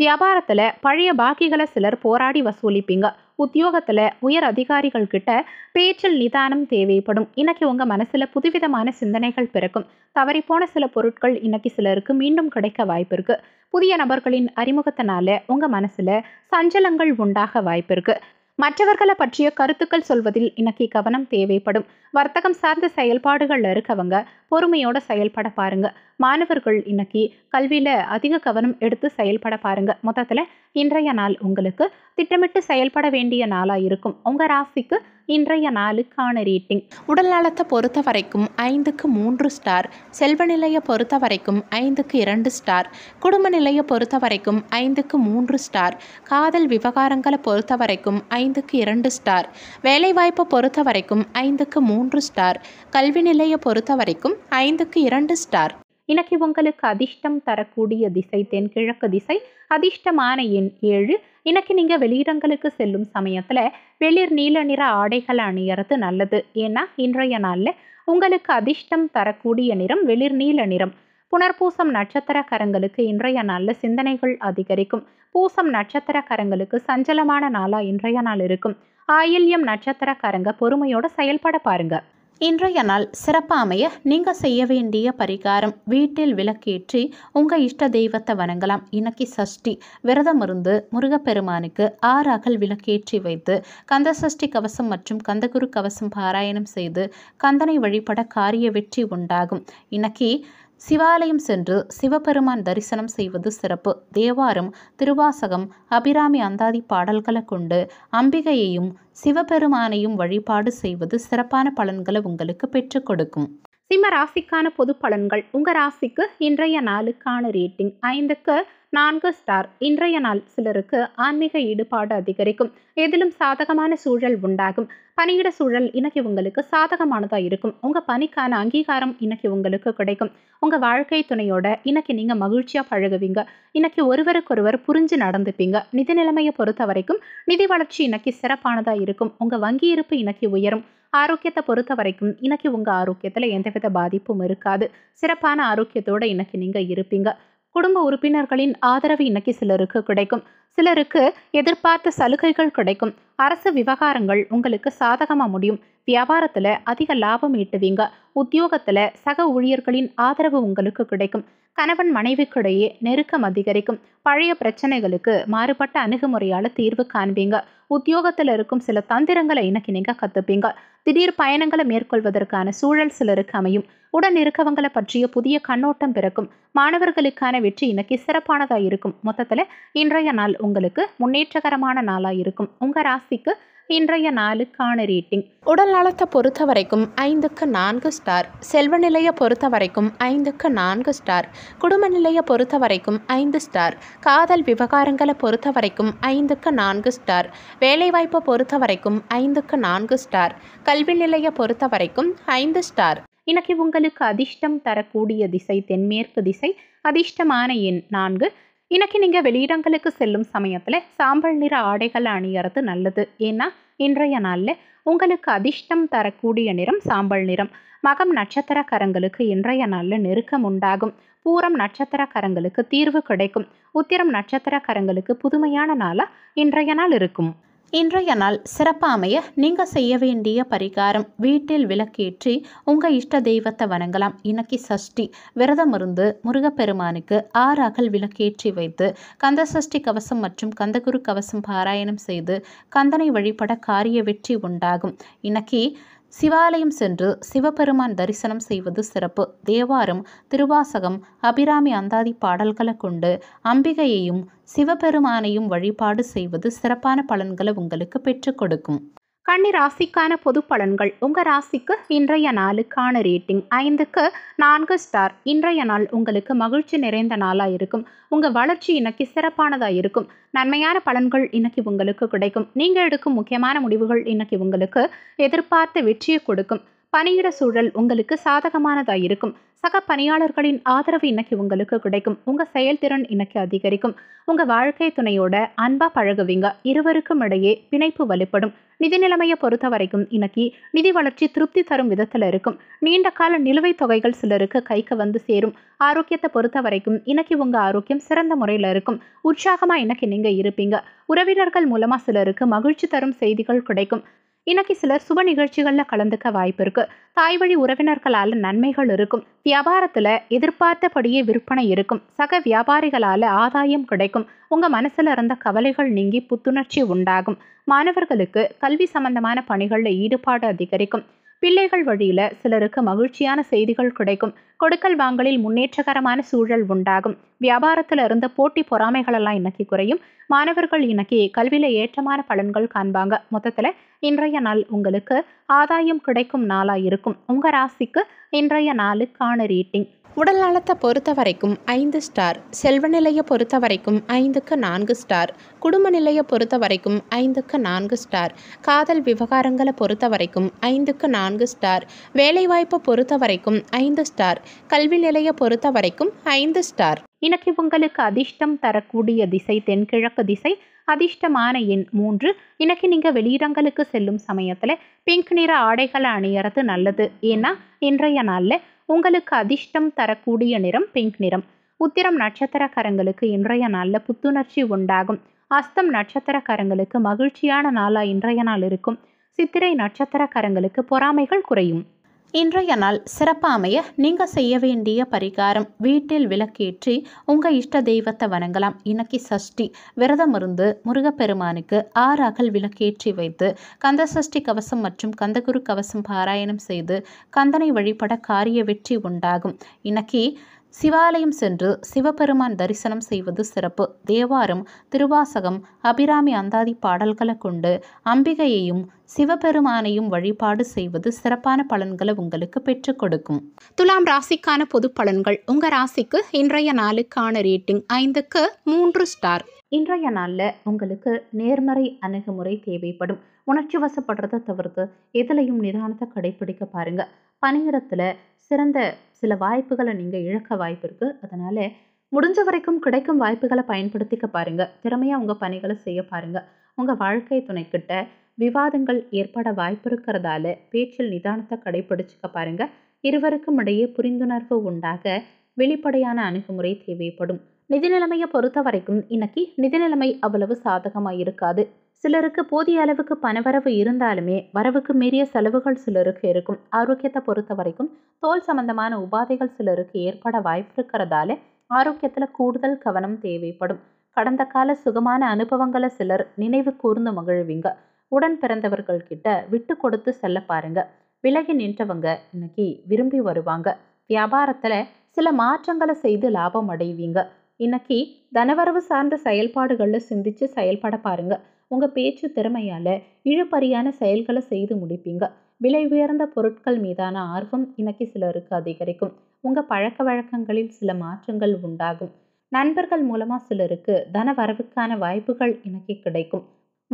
வியாபாரத்துல பழைய பாக்கிகளை சிலர் போராடி வசூலிப்பீங்க உத்தியோகத்தில் உயர் அதிகாரிகள் கிட்ட பேச்சில் நிதானம் தேவைப்படும் இன்னைக்கு உங்க மனசில் புதுவிதமான சிந்தனைகள் பிறக்கும் தவறிப்போன சில பொருட்கள் இன்னைக்கு சிலருக்கு மீண்டும் கிடைக்க வாய்ப்பு புதிய நபர்களின் அறிமுகத்தினால உங்க மனசுல சஞ்சலங்கள் உண்டாக வாய்ப்பு மற்றவர்களை பற்றிய கருத்துக்கள் சொல்வதில் இன்னைக்கு கவனம் தேவைப்படும் வர்த்தகம் சார்ந்த செயல்பாடுகளில் இருக்கவங்க பொறுமையோட செயல்பட பாருங்க மாணவர்கள் இன்னைக்கு கல்வியில் அதிக கவனம் எடுத்து செயல்பட பாருங்க மொத்தத்தில் இன்றைய நாள் உங்களுக்கு திட்டமிட்டு செயல்பட வேண்டிய நாளாக இருக்கும் உங்கள் ராசிக்கு இன்றைய நாளுக்கான ரேட்டிங் உடல் நலத்தை பொறுத்த வரைக்கும் ஐந்துக்கு மூன்று ஸ்டார் செல்வ நிலையை பொறுத்த வரைக்கும் ஐந்துக்கு இரண்டு ஸ்டார் குடும்ப நிலையை பொறுத்த வரைக்கும் ஐந்துக்கு மூன்று ஸ்டார் காதல் விவகாரங்களை பொறுத்த வரைக்கும் ஐந்துக்கு இரண்டு ஸ்டார் வேலைவாய்ப்பை பொறுத்த வரைக்கும் ஐந்துக்கு மூன்று ஸ்டார் கல்வி நிலையை பொறுத்த வரைக்கும் மற்றும் ஐந்துக்கு இரண்டு ஸ்டார் இன்னைக்கு உங்களுக்கு அதிர்ஷ்டம் தரக்கூடிய திசை தென்கிழக்கு திசை அதிர்ஷ்டமான எண் ஏழு இன்னைக்கு நீங்க வெளியிடங்களுக்கு செல்லும் சமயத்துல வெளிர் நீல நிற ஆடைகளை அணியறது நல்லது ஏன்னா இன்றைய நாள்ல உங்களுக்கு அதிர்ஷ்டம் தரக்கூடிய நிறம் வெளிர் நீல நிறம் புனர்பூசம் நட்சத்திரக்காரங்களுக்கு இன்றைய நாளில் சிந்தனைகள் அதிகரிக்கும் பூசம் நட்சத்திரக்காரங்களுக்கு சஞ்சலமான நாளா இன்றைய நாள் இருக்கும் ஆயில்யம் நட்சத்திரக்காரங்க பொறுமையோட செயல்பட பாருங்க இன்றைய நாள் சிறப்பாமைய நீங்க நீங்கள் செய்ய வேண்டிய பரிகாரம் வீட்டில் விளக்கேற்றி உங்கள் இஷ்ட தெய்வத்தை வணங்கலாம் இன்னைக்கு சஷ்டி விரதம் இருந்து முருகப்பெருமானுக்கு ஆறு அகல் விளக்கேற்றி வைத்து கந்த சஷ்டி கவசம் மற்றும் கந்தகுரு கவசம் பாராயணம் செய்து கந்தனை வழிபட காரிய வெற்றி உண்டாகும் இன்னைக்கு சிவாலயம் சென்று சிவபெருமான் தரிசனம் செய்வது சிறப்பு தேவாரம் திருவாசகம் அபிராமி அந்தாதி பாடல்களை கொண்டு அம்பிகையையும் சிவபெருமானையும் வழிபாடு செய்வது சிறப்பான பலன்களை உங்களுக்கு பெற்றுக் கொடுக்கும் சிம்ம ராசிக்கான பொது பலன்கள் உங்கள் ராசிக்கு இன்றைய நாளுக்கான ரேட்டிங் ஐந்துக்கு நான்கு ஸ்டார் இன்றைய நாள் சிலருக்கு ஆன்மீக ஈடுபாடு அதிகரிக்கும் எதிலும் சாதகமான சூழல் உண்டாகும் பணியிட சூழல் இன்னைக்கு உங்களுக்கு சாதகமானதா இருக்கும் உங்க பணிக்கான அங்கீகாரம் இன்னைக்கு உங்களுக்கு கிடைக்கும் உங்க வாழ்க்கை துணையோட இன்னைக்கு நீங்க மகிழ்ச்சியா பழகுவீங்க இன்னைக்கு ஒருவருக்கொருவர் புரிஞ்சு நடந்துப்பீங்க நிதி நிலைமையை பொறுத்த வரைக்கும் நிதி வளர்ச்சி இன்னைக்கு சிறப்பானதா இருக்கும் உங்க வங்கி இருப்பு இன்னைக்கு உயரும் ஆரோக்கியத்தை பொறுத்த வரைக்கும் இன்னைக்கு உங்க ஆரோக்கியத்துல எந்தவித பாதிப்பும் இருக்காது சிறப்பான ஆரோக்கியத்தோட இன்னைக்கு நீங்க இருப்பீங்க குடும்ப உறுப்பினர்களின் ஆதரவு இன்னைக்கு சிலருக்கு கிடைக்கும் சிலருக்கு எதிர்பார்த்த சலுகைகள் கிடைக்கும் அரசு விவகாரங்கள் உங்களுக்கு சாதகமாக முடியும் வியாபாரத்தில் அதிக லாபம் ஈட்டுவீங்க உத்தியோகத்தில் சக ஊழியர்களின் ஆதரவு உங்களுக்கு கிடைக்கும் கணவன் மனைவிக்கிடையே நெருக்கம் அதிகரிக்கும் பழைய பிரச்சனைகளுக்கு மாறுபட்ட அணுகுமுறையால் தீர்வு காண்பீங்க உத்தியோகத்தில் இருக்கும் சில தந்திரங்களை இன்னைக்கு நீங்கள் கற்றுப்பீங்க திடீர் பயணங்களை மேற்கொள்வதற்கான சூழல் சிலருக்கு அமையும் உடன் இருக்கவங்களை பற்றிய புதிய கண்ணோட்டம் பிறக்கும் மாணவர்களுக்கான வெற்றி இன்னைக்கு சிறப்பானதாக இருக்கும் மொத்தத்தில் இன்றைய நாள் உங்களுக்கு முன்னேற்றகரமான நாளாக இருக்கும் உங்கள் ராசிக்கு இன்றைய நாளுக்கான ரேட்டிங் உடல் நலத்தை பொறுத்த வரைக்கும் ஐந்துக்கு நான்கு ஸ்டார் செல்வ நிலையை பொறுத்த வரைக்கும் ஐந்துக்கு நான்கு ஸ்டார் குடும்ப நிலையை பொறுத்த வரைக்கும் ஐந்து ஸ்டார் காதல் விவகாரங்களை பொறுத்த வரைக்கும் ஐந்துக்கு நான்கு ஸ்டார் வேலைவாய்ப்பை பொறுத்த வரைக்கும் ஐந்துக்கு நான்கு ஸ்டார் கல்வி நிலையை பொறுத்த வரைக்கும் ஐந்து ஸ்டார் இன்னைக்கு உங்களுக்கு அதிர்ஷ்டம் தரக்கூடிய திசை தென்மேற்கு திசை அதிர்ஷ்டமான எண் நான்கு இன்னைக்கு நீங்கள் வெளியிடங்களுக்கு செல்லும் சமயத்தில் சாம்பல் நிற ஆடைகள் அணியறது நல்லது ஏன்னா இன்றைய நாளில் உங்களுக்கு அதிர்ஷ்டம் தரக்கூடிய நிறம் சாம்பல் நிறம் மகம் நட்சத்திரக்காரங்களுக்கு இன்றைய நாளில் நெருக்கம் உண்டாகும் பூரம் நட்சத்திரக்காரங்களுக்கு தீர்வு கிடைக்கும் உத்திரம் நட்சத்திரக்காரங்களுக்கு புதுமையான நாளாக இன்றைய நாள் இருக்கும் இன்றைய நாள் சிறப்பாமைய நீங்கள் செய்ய வேண்டிய பரிகாரம் வீட்டில் விளக்கேற்றி உங்கள் இஷ்ட தெய்வத்தை வணங்கலாம் இன்னைக்கு சஷ்டி விரதம் இருந்து முருகப்பெருமானுக்கு ஆறு அகல் விளக்கேற்றி வைத்து கந்த சஷ்டி கவசம் மற்றும் கந்தகுரு கவசம் பாராயணம் செய்து கந்தனை வழிபட காரிய வெற்றி உண்டாகும் இன்னைக்கு சிவாலயம் சென்று சிவபெருமான் தரிசனம் செய்வது சிறப்பு தேவாரம் திருவாசகம் அபிராமி அந்தாதி பாடல்களை கொண்டு அம்பிகையையும் சிவபெருமானையும் வழிபாடு செய்வது சிறப்பான பலன்களை உங்களுக்கு பெற்றுக் கொடுக்கும் கன்னி ராசிக்கான பொது பலன்கள் உங்கள் ராசிக்கு இன்றைய நாளுக்கான ரேட்டிங் ஐந்துக்கு நான்கு ஸ்டார் இன்றைய நாள் உங்களுக்கு மகிழ்ச்சி நிறைந்த நாளாக இருக்கும் உங்கள் வளர்ச்சி இன்னைக்கு சிறப்பானதாக இருக்கும் நன்மையான பலன்கள் இன்னைக்கு உங்களுக்கு கிடைக்கும் நீங்கள் எடுக்கும் முக்கியமான முடிவுகள் இன்னைக்கு உங்களுக்கு எதிர்பார்த்த வெற்றியை கொடுக்கும் பணியிட சூழல் உங்களுக்கு சாதகமானதாக இருக்கும் சக பணியாளர்களின் ஆதரவு இன்னைக்கு உங்களுக்கு கிடைக்கும் உங்க செயல்திறன் இன்னைக்கு அதிகரிக்கும் உங்க வாழ்க்கை துணையோட அன்பா பழகுவீங்க இருவருக்கும் இடையே பிணைப்பு வலுப்படும் நிதி நிலைமையை பொறுத்த வரைக்கும் இன்னைக்கு நிதி வளர்ச்சி திருப்தி தரும் விதத்துல இருக்கும் நீண்ட கால நிலுவை தொகைகள் சிலருக்கு கைக்கு வந்து சேரும் ஆரோக்கியத்தை பொறுத்த வரைக்கும் இன்னைக்கு உங்க ஆரோக்கியம் சிறந்த முறையில இருக்கும் உற்சாகமா இன்னைக்கு நீங்க இருப்பீங்க உறவினர்கள் மூலமா சிலருக்கு மகிழ்ச்சி தரும் செய்திகள் கிடைக்கும் இன்னைக்கு சிலர் சுப நிகழ்ச்சிகளில் கலந்துக்க வாய்ப்பு இருக்கு தாய் வழி உறவினர்களால் நன்மைகள் இருக்கும் வியாபாரத்தில் எதிர்பார்த்தபடியே விற்பனை இருக்கும் சக வியாபாரிகளால் ஆதாயம் கிடைக்கும் உங்கள் மனசில் இருந்த கவலைகள் நீங்கி புத்துணர்ச்சி உண்டாகும் மாணவர்களுக்கு கல்வி சம்பந்தமான பணிகளில் ஈடுபாடு அதிகரிக்கும் பிள்ளைகள் வழியில சிலருக்கு மகிழ்ச்சியான செய்திகள் கிடைக்கும் கொடுக்கல் வாங்கலில் முன்னேற்றகரமான சூழல் உண்டாகும் வியாபாரத்தில் இருந்த போட்டி பொறாமைகளெல்லாம் இன்னைக்கு குறையும் மாணவர்கள் இன்னைக்கு கல்வியில ஏற்றமான பலன்கள் காண்பாங்க மொத்தத்தில் இன்றைய நாள் உங்களுக்கு ஆதாயம் கிடைக்கும் நாளாக இருக்கும் உங்கள் ராசிக்கு இன்றைய நாளுக்கான ரீட்டிங் உடல் நலத்தை பொறுத்த வரைக்கும் ஐந்து ஸ்டார் செல்வ நிலையை பொறுத்த வரைக்கும் ஐந்துக்கு நான்கு ஸ்டார் குடும்ப நிலையை பொறுத்த வரைக்கும் ஐந்துக்கு நான்கு ஸ்டார் காதல் விவகாரங்களை பொறுத்த வரைக்கும் ஐந்துக்கு நான்கு ஸ்டார் வேலைவாய்ப்பை பொறுத்த வரைக்கும் ஐந்து ஸ்டார் கல்வி நிலையை பொறுத்த வரைக்கும் ஐந்து ஸ்டார் இன்னைக்கு உங்களுக்கு அதிர்ஷ்டம் தரக்கூடிய திசை தென்கிழக்கு திசை அதிர்ஷ்டமான எண் மூன்று இன்னைக்கு நீங்கள் வெளியிடங்களுக்கு செல்லும் சமயத்தில் பிங்க் நிற ஆடைகளை அணியறது நல்லது ஏன்னா இன்றைய நாளில் உங்களுக்கு அதிர்ஷ்டம் தரக்கூடிய நிறம் பிங்க் நிறம் உத்திரம் நட்சத்திரக்காரங்களுக்கு இன்றைய நாளில் புத்துணர்ச்சி உண்டாகும் அஸ்தம் நட்சத்திரக்காரங்களுக்கு மகிழ்ச்சியான நாளாக இன்றைய நாள் இருக்கும் சித்திரை நட்சத்திரக்காரங்களுக்கு பொறாமைகள் குறையும் இன்றைய நாள் சிறப்பாமைய நீங்க நீங்கள் செய்ய வேண்டிய பரிகாரம் வீட்டில் விளக்கேற்றி உங்கள் இஷ்ட தெய்வத்தை வணங்கலாம் இன்னைக்கு சஷ்டி விரதம் இருந்து முருகப்பெருமானுக்கு ஆறு அகல் விளக்கேற்றி வைத்து கந்த சஷ்டி கவசம் மற்றும் கந்தகுரு கவசம் பாராயணம் செய்து கந்தனை வழிபட காரிய வெற்றி உண்டாகும் இன்னைக்கு சிவாலயம் சென்று சிவபெருமான் தரிசனம் செய்வது சிறப்பு தேவாரம் திருவாசகம் அபிராமி அந்தாதி பாடல்களை கொண்டு அம்பிகையையும் சிவபெருமானையும் வழிபாடு செய்வது சிறப்பான பலன்களை உங்களுக்கு பெற்றுக் கொடுக்கும் துலாம் ராசிக்கான பொது பலன்கள் உங்க ராசிக்கு இன்றைய நாளுக்கான ரேட்டிங் ஐந்துக்கு மூன்று ஸ்டார் இன்றைய நாளில் உங்களுக்கு நேர்மறை அணுகுமுறை தேவைப்படும் உணர்ச்சி வசப்படுறதை தவிர்த்து எதுலையும் நிதானத்தை கடைபிடிக்க பாருங்க பணியிடத்துல சிறந்த சில வாய்ப்புகளை நீங்கள் இழக்க வாய்ப்பு இருக்குது அதனால் முடிஞ்ச வரைக்கும் கிடைக்கும் வாய்ப்புகளை பயன்படுத்திக்க பாருங்கள் திறமையாக உங்கள் பணிகளை செய்ய பாருங்கள் உங்கள் வாழ்க்கை துணைக்கிட்ட விவாதங்கள் ஏற்பட வாய்ப்பு இருக்கிறதால பேச்சில் நிதானத்தை கடைபிடிச்சிக்க பாருங்கள் இருவருக்கும் இடையே புரிந்துணர்வு உண்டாக வெளிப்படையான அணுகுமுறை தேவைப்படும் நிதி நிலைமையை பொறுத்த வரைக்கும் இன்னைக்கு நிதி நிலைமை அவ்வளவு சாதகமாக இருக்காது சிலருக்கு போதிய அளவுக்கு பணவரவு இருந்தாலுமே வரவுக்கு மீறிய செலவுகள் சிலருக்கு இருக்கும் ஆரோக்கியத்தை பொறுத்த வரைக்கும் தோல் சம்பந்தமான உபாதைகள் சிலருக்கு ஏற்பட வாய்ப்பு இருக்கிறதால ஆரோக்கியத்தில் கூடுதல் கவனம் தேவைப்படும் கடந்த கால சுகமான அனுபவங்களை சிலர் நினைவு கூர்ந்து மகிழ்வீங்க உடன் பிறந்தவர்கள் கிட்ட விட்டு கொடுத்து செல்ல பாருங்க விலகி நின்றவங்க இன்னைக்கு விரும்பி வருவாங்க வியாபாரத்தில் சில மாற்றங்களை செய்து லாபம் அடைவீங்க இன்னைக்கு தனவரவு சார்ந்த செயல்பாடுகளில் சிந்திச்சு செயல்பட பாருங்கள் உங்கள் பேச்சு திறமையால் இழுபறியான செயல்களை செய்து முடிப்பீங்க விலை உயர்ந்த பொருட்கள் மீதான ஆர்வம் இன்னைக்கு சிலருக்கு அதிகரிக்கும் உங்கள் பழக்க வழக்கங்களில் சில மாற்றங்கள் உண்டாகும் நண்பர்கள் மூலமாக சிலருக்கு தன வரவுக்கான வாய்ப்புகள் இன்னைக்கு கிடைக்கும்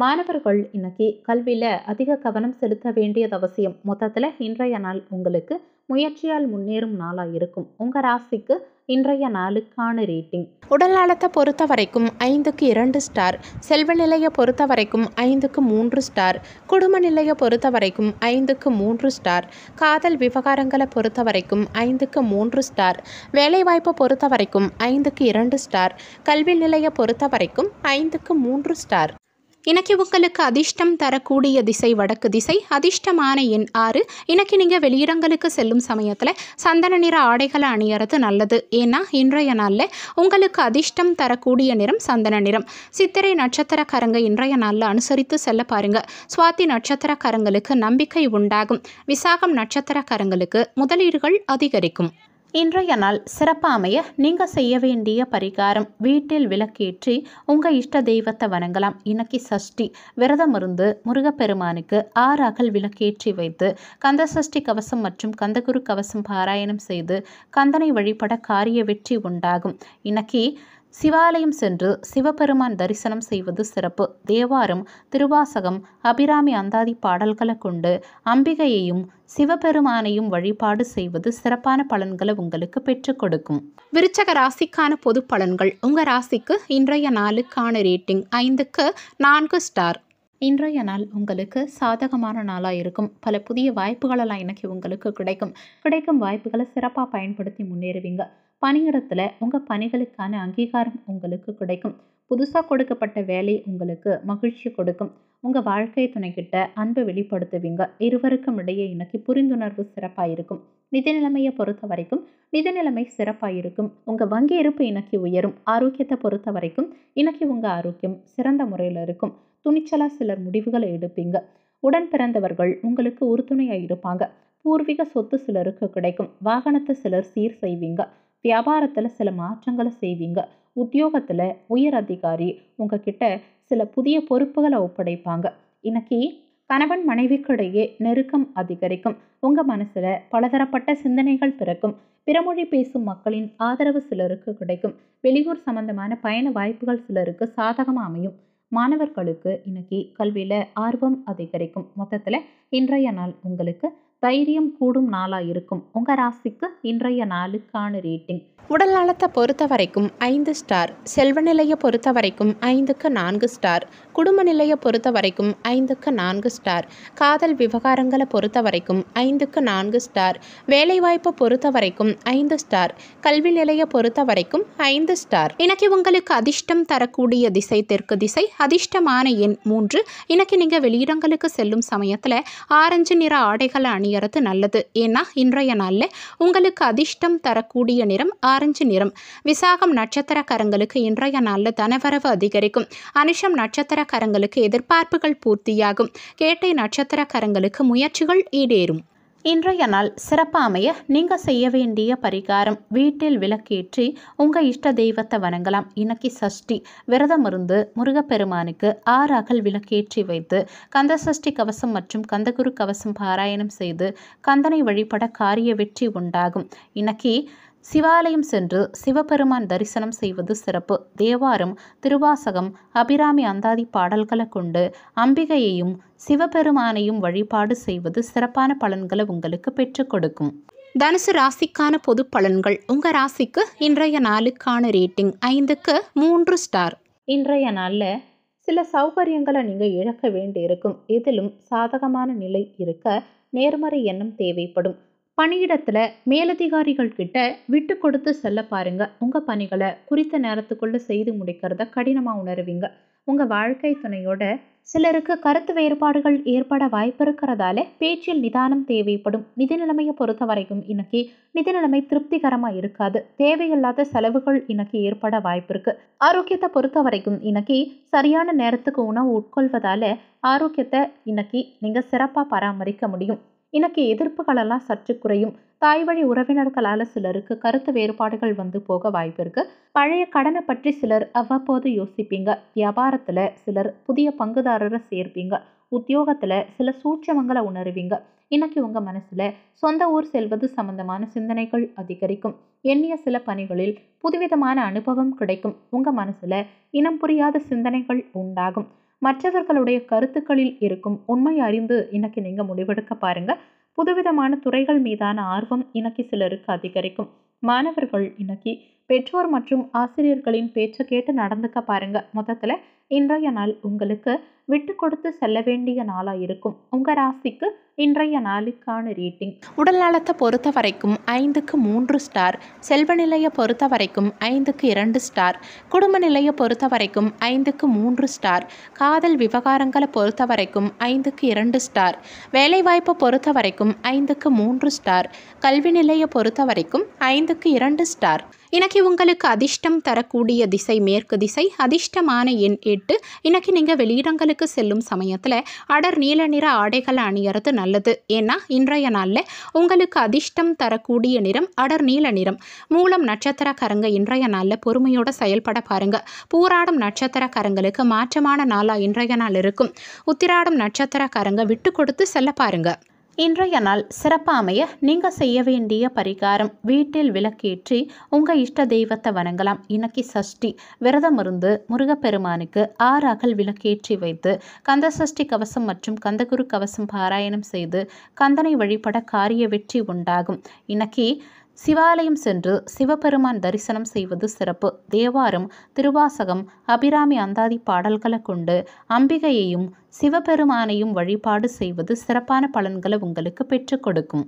மாணவர்கள் இன்னைக்கு கல்வியில் அதிக கவனம் செலுத்த வேண்டியது அவசியம் மொத்தத்தில் இன்றைய நாள் உங்களுக்கு முயற்சியால் முன்னேறும் நாளாக இருக்கும் உங்கள் ராசிக்கு இன்றைய நாளுக்கான ரேட்டிங் உடல் நலத்தை பொறுத்த வரைக்கும் ஐந்துக்கு இரண்டு ஸ்டார் செல்வ நிலையை பொறுத்த வரைக்கும் ஐந்துக்கு மூன்று ஸ்டார் குடும்ப நிலையை பொறுத்த வரைக்கும் ஐந்துக்கு மூன்று ஸ்டார் காதல் விவகாரங்களை பொறுத்த வரைக்கும் ஐந்துக்கு மூன்று ஸ்டார் வேலைவாய்ப்பை பொறுத்த வரைக்கும் ஐந்துக்கு இரண்டு ஸ்டார் கல்வி நிலையை பொறுத்த வரைக்கும் ஐந்துக்கு மூன்று ஸ்டார் இன்னைக்கு உங்களுக்கு அதிர்ஷ்டம் தரக்கூடிய திசை வடக்கு திசை அதிர்ஷ்டமான எண் ஆறு இன்னைக்கு நீங்கள் வெளியிடங்களுக்கு செல்லும் சமயத்தில் சந்தன நிற ஆடைகளை அணியறது நல்லது ஏன்னா இன்றைய நாளில் உங்களுக்கு அதிர்ஷ்டம் தரக்கூடிய நிறம் சந்தன நிறம் சித்திரை நட்சத்திரக்காரங்க இன்றைய நாளில் அனுசரித்து செல்ல பாருங்க சுவாதி நட்சத்திரக்காரங்களுக்கு நம்பிக்கை உண்டாகும் விசாகம் நட்சத்திரக்காரங்களுக்கு முதலீடுகள் அதிகரிக்கும் இன்றைய நாள் சிறப்பாமைய நீங்கள் செய்ய வேண்டிய பரிகாரம் வீட்டில் விளக்கேற்றி உங்கள் இஷ்ட தெய்வத்தை வணங்கலாம் இன்னைக்கு சஷ்டி விரதம் இருந்து முருகப்பெருமானுக்கு ஆறு அகல் விளக்கேற்றி வைத்து கந்த சஷ்டி கவசம் மற்றும் கந்தகுரு கவசம் பாராயணம் செய்து கந்தனை வழிபட காரிய வெற்றி உண்டாகும் இன்னைக்கு சிவாலயம் சென்று சிவபெருமான் தரிசனம் செய்வது சிறப்பு தேவாரம் திருவாசகம் அபிராமி அந்தாதி பாடல்களை கொண்டு அம்பிகையையும் சிவபெருமானையும் வழிபாடு செய்வது சிறப்பான பலன்களை உங்களுக்கு பெற்றுக் கொடுக்கும் விருச்சக ராசிக்கான பொது பலன்கள் உங்கள் ராசிக்கு இன்றைய நாளுக்கான ரேட்டிங் ஐந்துக்கு நான்கு ஸ்டார் இன்றைய நாள் உங்களுக்கு சாதகமான நாளாக இருக்கும் பல புதிய வாய்ப்புகளெல்லாம் எனக்கு உங்களுக்கு கிடைக்கும் கிடைக்கும் வாய்ப்புகளை சிறப்பாக பயன்படுத்தி முன்னேறுவீங்க பணியிடத்தில் உங்கள் பணிகளுக்கான அங்கீகாரம் உங்களுக்கு கிடைக்கும் புதுசாக கொடுக்கப்பட்ட வேலை உங்களுக்கு மகிழ்ச்சி கொடுக்கும் உங்கள் வாழ்க்கை துணைக்கிட்ட அன்பை வெளிப்படுத்துவீங்க இருவருக்கும் இடையே இன்னைக்கு புரிந்துணர்வு சிறப்பாக இருக்கும் நிதி நிலைமையை பொறுத்த வரைக்கும் நிதி நிலைமை சிறப்பாக இருக்கும் உங்கள் வங்கி இருப்பு இன்னைக்கு உயரும் ஆரோக்கியத்தை பொறுத்த வரைக்கும் இன்னைக்கு உங்கள் ஆரோக்கியம் சிறந்த முறையில் இருக்கும் துணிச்சலாக சிலர் முடிவுகளை எடுப்பீங்க உடன் பிறந்தவர்கள் உங்களுக்கு உறுதுணையாக இருப்பாங்க பூர்வீக சொத்து சிலருக்கு கிடைக்கும் வாகனத்தை சிலர் சீர் செய்வீங்க வியாபாரத்தில் சில மாற்றங்களை செய்வீங்க உத்தியோகத்தில் உயர் அதிகாரி உங்ககிட்ட சில புதிய பொறுப்புகளை ஒப்படைப்பாங்க இன்னைக்கு கணவன் மனைவிக்கிடையே நெருக்கம் அதிகரிக்கும் உங்கள் மனசில் பலதரப்பட்ட சிந்தனைகள் பிறக்கும் பிறமொழி பேசும் மக்களின் ஆதரவு சிலருக்கு கிடைக்கும் வெளியூர் சம்பந்தமான பயண வாய்ப்புகள் சிலருக்கு சாதகமாக அமையும் மாணவர்களுக்கு இன்னைக்கு கல்வியில் ஆர்வம் அதிகரிக்கும் மொத்தத்தில் இன்றைய நாள் உங்களுக்கு தைரியம் கூடும் நாளாக இருக்கும் உங்கள் ராசிக்கு இன்றைய நாளுக்கான ரேட்டிங் உடல் நலத்தை பொறுத்த வரைக்கும் ஐந்து ஸ்டார் செல்வநிலையை பொறுத்த வரைக்கும் ஐந்துக்கு நான்கு ஸ்டார் குடும்ப நிலையை பொறுத்த வரைக்கும் ஐந்துக்கு நான்கு ஸ்டார் காதல் விவகாரங்களை பொறுத்த வரைக்கும் ஐந்துக்கு நான்கு ஸ்டார் வேலைவாய்ப்பை பொறுத்த வரைக்கும் ஐந்து ஸ்டார் கல்வி நிலையை பொறுத்த வரைக்கும் ஐந்து ஸ்டார் இன்னைக்கு உங்களுக்கு அதிர்ஷ்டம் தரக்கூடிய திசை தெற்கு திசை அதிர்ஷ்டமான எண் மூன்று இன்னைக்கு நீங்கள் வெளியிடங்களுக்கு செல்லும் சமயத்தில் ஆரஞ்சு நிற ஆடைகளை அணியறது நல்லது ஏன்னா இன்றைய நாளில் உங்களுக்கு அதிர்ஷ்டம் தரக்கூடிய நிறம் ஆரஞ்சு நிறம் விசாகம் நட்சத்திரக்காரங்களுக்கு இன்றைய நாளில் தனவரவு அதிகரிக்கும் அனுஷம் நட்சத்திர நட்சத்திரக்காரங்களுக்கு எதிர்பார்ப்புகள் பூர்த்தியாகும் கேட்டை நட்சத்திரக்காரங்களுக்கு முயற்சிகள் ஈடேறும் இன்றைய நாள் சிறப்பாமைய நீங்கள் செய்ய வேண்டிய பரிகாரம் வீட்டில் விளக்கேற்றி உங்க இஷ்ட தெய்வத்தை வணங்கலாம் இன்னைக்கு சஷ்டி விரதம் இருந்து முருகப்பெருமானுக்கு ஆறு அகல் விளக்கேற்றி வைத்து கந்த சஷ்டி கவசம் மற்றும் கந்தகுரு கவசம் பாராயணம் செய்து கந்தனை வழிபட காரிய வெற்றி உண்டாகும் இன்னைக்கு சிவாலயம் சென்று சிவபெருமான் தரிசனம் செய்வது சிறப்பு தேவாரம் திருவாசகம் அபிராமி அந்தாதி பாடல்களை கொண்டு அம்பிகையையும் சிவபெருமானையும் வழிபாடு செய்வது சிறப்பான பலன்களை உங்களுக்கு பெற்றுக் கொடுக்கும் தனுசு ராசிக்கான பொது பலன்கள் உங்கள் ராசிக்கு இன்றைய நாளுக்கான ரேட்டிங் ஐந்துக்கு மூன்று ஸ்டார் இன்றைய நாளில் சில சௌகரியங்களை நீங்கள் இழக்க வேண்டியிருக்கும் இதிலும் சாதகமான நிலை இருக்க நேர்மறை எண்ணம் தேவைப்படும் பணியிடத்தில் மேலதிகாரிகள் கிட்ட விட்டு கொடுத்து செல்ல பாருங்க உங்கள் பணிகளை குறித்த நேரத்துக்குள்ளே செய்து முடிக்கிறத கடினமாக உணர்வீங்க உங்கள் வாழ்க்கை துணையோட சிலருக்கு கருத்து வேறுபாடுகள் ஏற்பட வாய்ப்பு இருக்கிறதால பேச்சில் நிதானம் தேவைப்படும் நிதி நிலைமையை பொறுத்த வரைக்கும் இன்னைக்கு நிதி நிலைமை திருப்திகரமாக இருக்காது தேவையில்லாத செலவுகள் இன்னைக்கு ஏற்பட வாய்ப்பு இருக்கு ஆரோக்கியத்தை பொறுத்த வரைக்கும் இன்னைக்கு சரியான நேரத்துக்கு உணவு உட்கொள்வதால ஆரோக்கியத்தை இன்னைக்கு நீங்கள் சிறப்பாக பராமரிக்க முடியும் எனக்கு எதிர்ப்புகளெல்லாம் சற்று குறையும் தாய் வழி உறவினர்களால் சிலருக்கு கருத்து வேறுபாடுகள் வந்து போக வாய்ப்பு இருக்கு பழைய கடனை பற்றி சிலர் அவ்வப்போது யோசிப்பீங்க வியாபாரத்தில் சிலர் புதிய பங்குதாரரை சேர்ப்பீங்க உத்தியோகத்தில் சில சூட்சமங்களை உணருவீங்க இன்னைக்கு உங்கள் மனசில் சொந்த ஊர் செல்வது சம்பந்தமான சிந்தனைகள் அதிகரிக்கும் எண்ணிய சில பணிகளில் புதுவிதமான அனுபவம் கிடைக்கும் உங்கள் மனசில் இனம் புரியாத சிந்தனைகள் உண்டாகும் மற்றவர்களுடைய கருத்துக்களில் இருக்கும் உண்மை அறிந்து இன்னைக்கு நீங்கள் முடிவெடுக்க பாருங்க புதுவிதமான துறைகள் மீதான ஆர்வம் இன்னைக்கு சிலருக்கு அதிகரிக்கும் மாணவர்கள் இன்னைக்கு பெற்றோர் மற்றும் ஆசிரியர்களின் பேச்சை கேட்டு நடந்துக்க பாருங்க மொத்தத்தில் இன்றைய நாள் உங்களுக்கு விட்டு கொடுத்து செல்ல வேண்டிய நாளாக இருக்கும் உங்கள் ராசிக்கு இன்றைய நாளுக்கான ரேட்டிங் உடல் நலத்தை பொறுத்த வரைக்கும் ஐந்துக்கு மூன்று ஸ்டார் செல்வ நிலையை பொறுத்த வரைக்கும் ஐந்துக்கு இரண்டு ஸ்டார் குடும்ப நிலையை பொறுத்த வரைக்கும் ஐந்துக்கு மூன்று ஸ்டார் காதல் விவகாரங்களை பொறுத்த வரைக்கும் ஐந்துக்கு இரண்டு ஸ்டார் வேலைவாய்ப்பை பொறுத்த வரைக்கும் ஐந்துக்கு மூன்று ஸ்டார் கல்வி நிலையை பொறுத்த வரைக்கும் ஐந்துக்கு இரண்டு ஸ்டார் இன்னைக்கு உங்களுக்கு அதிர்ஷ்டம் தரக்கூடிய திசை மேற்கு திசை அதிர்ஷ்டமான எண் எட்டு இன்னைக்கு நீங்கள் வெளியிடங்களுக்கு கோவிலுக்கு செல்லும் சமயத்தில் அடர் நீல நிற ஆடைகளை அணியறது நல்லது ஏன்னா இன்றைய நாளில் உங்களுக்கு அதிர்ஷ்டம் தரக்கூடிய நிறம் அடர் நீல நிறம் மூலம் நட்சத்திர கரங்க இன்றைய நாளில் பொறுமையோட செயல்பட பாருங்க பூராடும் நட்சத்திர கரங்களுக்கு மாற்றமான நாளாக இன்றைய நாள் இருக்கும் உத்திராடும் நட்சத்திரக்காரங்க விட்டு கொடுத்து செல்ல பாருங்கள் இன்றைய நாள் சிறப்பாமைய நீங்க நீங்கள் செய்ய வேண்டிய பரிகாரம் வீட்டில் விளக்கேற்றி உங்கள் இஷ்ட தெய்வத்தை வணங்கலாம் இன்னைக்கு சஷ்டி விரதம் இருந்து முருகப்பெருமானுக்கு ஆறு அகல் விளக்கேற்றி வைத்து கந்த சஷ்டி கவசம் மற்றும் கந்தகுரு கவசம் பாராயணம் செய்து கந்தனை வழிபட காரிய வெற்றி உண்டாகும் இன்னைக்கு சிவாலயம் சென்று சிவபெருமான் தரிசனம் செய்வது சிறப்பு தேவாரம் திருவாசகம் அபிராமி அந்தாதி பாடல்களை கொண்டு அம்பிகையையும் சிவபெருமானையும் வழிபாடு செய்வது சிறப்பான பலன்களை உங்களுக்கு பெற்றுக் கொடுக்கும்